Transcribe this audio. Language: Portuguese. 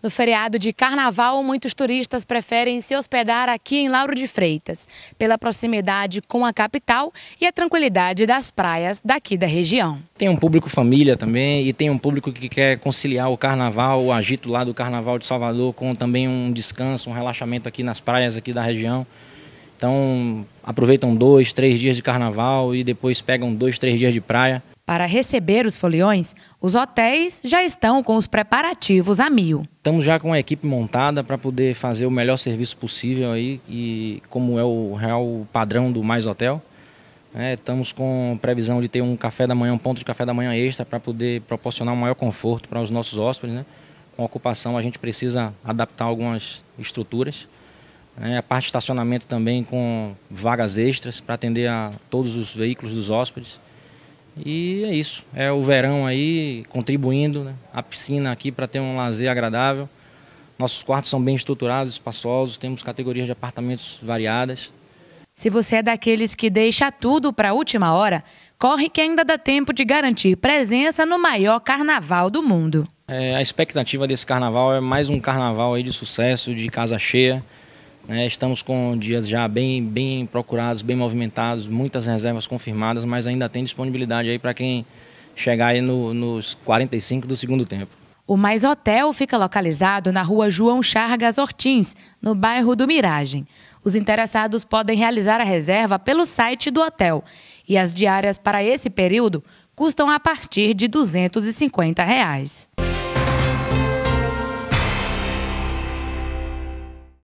No feriado de carnaval, muitos turistas preferem se hospedar aqui em Lauro de Freitas, pela proximidade com a capital e a tranquilidade das praias daqui da região. Tem um público família também e tem um público que quer conciliar o carnaval, o agito lá do Carnaval de Salvador com também um descanso, um relaxamento aqui nas praias aqui da região. Então, aproveitam dois, três dias de carnaval e depois pegam dois, três dias de praia. Para receber os foliões, os hotéis já estão com os preparativos a mil. Estamos já com a equipe montada para poder fazer o melhor serviço possível aí, e como é o real padrão do Mais Hotel. É, estamos com previsão de ter um café da manhã, um ponto de café da manhã extra para poder proporcionar um maior conforto para os nossos hóspedes. Né? Com ocupação, a gente precisa adaptar algumas estruturas. Né? a parte de estacionamento também com vagas extras para atender a todos os veículos dos hóspedes. E é isso. É o verão aí contribuindo, né? a piscina aqui para ter um lazer agradável. Nossos quartos são bem estruturados, espaçosos, temos categorias de apartamentos variadas. Se você é daqueles que deixa tudo para a última hora, corre que ainda dá tempo de garantir presença no maior carnaval do mundo. É, a expectativa desse carnaval é mais um carnaval aí de sucesso, de casa cheia. Né? Estamos com dias já bem, bem procurados, bem movimentados, muitas reservas confirmadas, mas ainda tem disponibilidade aí para quem chegar aí no, nos 45 do segundo tempo. O Mais Hotel fica localizado na rua João Chargas Ortins, no bairro do Miragem. Os interessados podem realizar a reserva pelo site do hotel. E as diárias para esse período custam a partir de R$ 250. Reais.